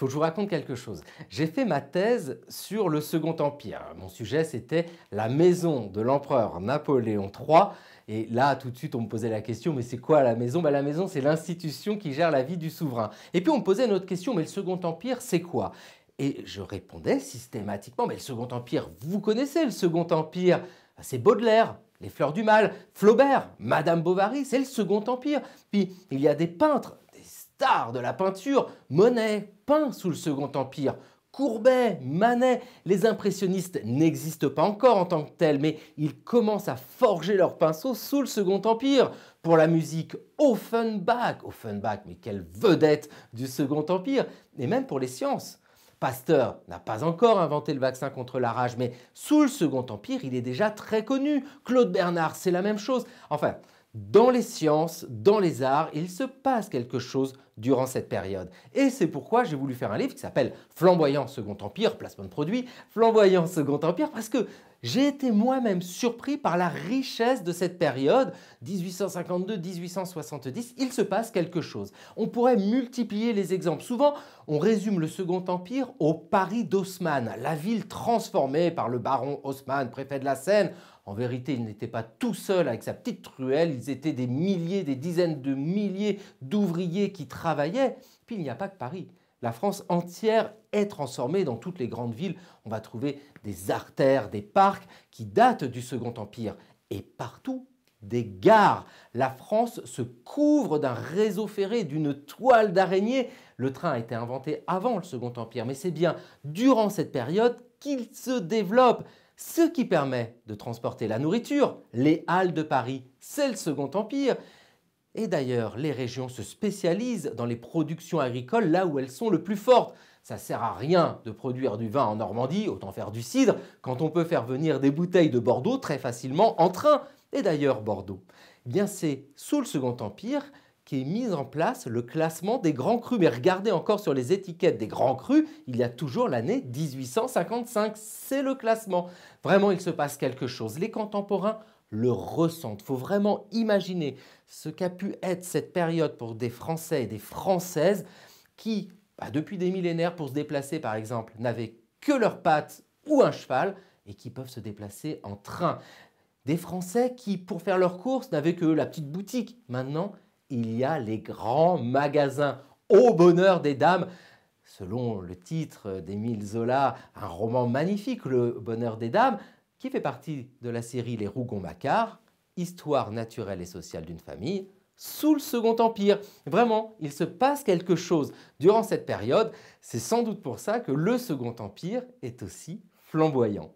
faut que je vous raconte quelque chose. J'ai fait ma thèse sur le Second Empire. Mon sujet, c'était la maison de l'empereur Napoléon III. Et là, tout de suite, on me posait la question, mais c'est quoi la maison bah, La maison, c'est l'institution qui gère la vie du souverain. Et puis on me posait une autre question, mais le Second Empire, c'est quoi Et je répondais systématiquement, mais le Second Empire, vous connaissez le Second Empire bah, C'est Baudelaire, les fleurs du mal, Flaubert, Madame Bovary, c'est le Second Empire. Puis il y a des peintres stars de la peinture, Monet peint sous le Second Empire, Courbet, Manet, les impressionnistes n'existent pas encore en tant que tels, mais ils commencent à forger leurs pinceaux sous le Second Empire. Pour la musique, Offenbach, Offenbach, mais quelle vedette du Second Empire, et même pour les sciences. Pasteur n'a pas encore inventé le vaccin contre la rage, mais sous le Second Empire, il est déjà très connu. Claude Bernard, c'est la même chose. Enfin, dans les sciences, dans les arts, il se passe quelque chose durant cette période. Et c'est pourquoi j'ai voulu faire un livre qui s'appelle Flamboyant Second Empire, placement de produit, Flamboyant Second Empire, parce que j'ai été moi-même surpris par la richesse de cette période, 1852-1870, il se passe quelque chose. On pourrait multiplier les exemples. Souvent, on résume le Second Empire au Paris d'Haussmann, la ville transformée par le baron Haussmann, préfet de la Seine, en vérité, il n'était pas tout seul avec sa petite truelle, ils étaient des milliers, des dizaines de milliers d'ouvriers qui travaillaient. Puis il n'y a pas que Paris la France entière est transformée. Dans toutes les grandes villes, on va trouver des artères, des parcs qui datent du Second Empire. Et partout, des gares. La France se couvre d'un réseau ferré, d'une toile d'araignée. Le train a été inventé avant le Second Empire, mais c'est bien durant cette période qu'il se développe. Ce qui permet de transporter la nourriture, les Halles de Paris, c'est le Second Empire. Et d'ailleurs, les régions se spécialisent dans les productions agricoles là où elles sont le plus fortes. Ça sert à rien de produire du vin en Normandie, autant faire du cidre, quand on peut faire venir des bouteilles de Bordeaux très facilement en train. Et d'ailleurs, Bordeaux, eh bien c'est sous le Second Empire qui est mise en place le classement des grands crus. Mais regardez encore sur les étiquettes des grands crus, il y a toujours l'année 1855. C'est le classement. Vraiment, il se passe quelque chose. Les contemporains le ressentent. faut vraiment imaginer ce qu'a pu être cette période pour des Français et des Françaises qui, bah, depuis des millénaires, pour se déplacer par exemple, n'avaient que leurs pattes ou un cheval et qui peuvent se déplacer en train. Des Français qui, pour faire leurs courses, n'avaient que la petite boutique. Maintenant, il y a les grands magasins. Au bonheur des dames, selon le titre d'Émile Zola, un roman magnifique, Le bonheur des dames, qui fait partie de la série Les Rougon-Macquart, Histoire naturelle et sociale d'une famille, sous le Second Empire. Vraiment, il se passe quelque chose durant cette période. C'est sans doute pour ça que le Second Empire est aussi flamboyant.